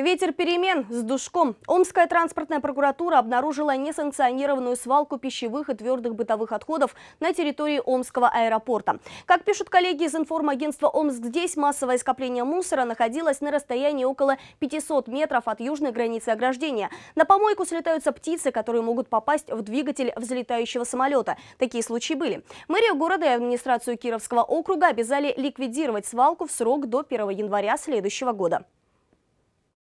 Ветер перемен с душком. Омская транспортная прокуратура обнаружила несанкционированную свалку пищевых и твердых бытовых отходов на территории Омского аэропорта. Как пишут коллеги из информагентства «Омск», здесь массовое скопление мусора находилось на расстоянии около 500 метров от южной границы ограждения. На помойку слетаются птицы, которые могут попасть в двигатель взлетающего самолета. Такие случаи были. Мэрия города и администрацию Кировского округа обязали ликвидировать свалку в срок до 1 января следующего года.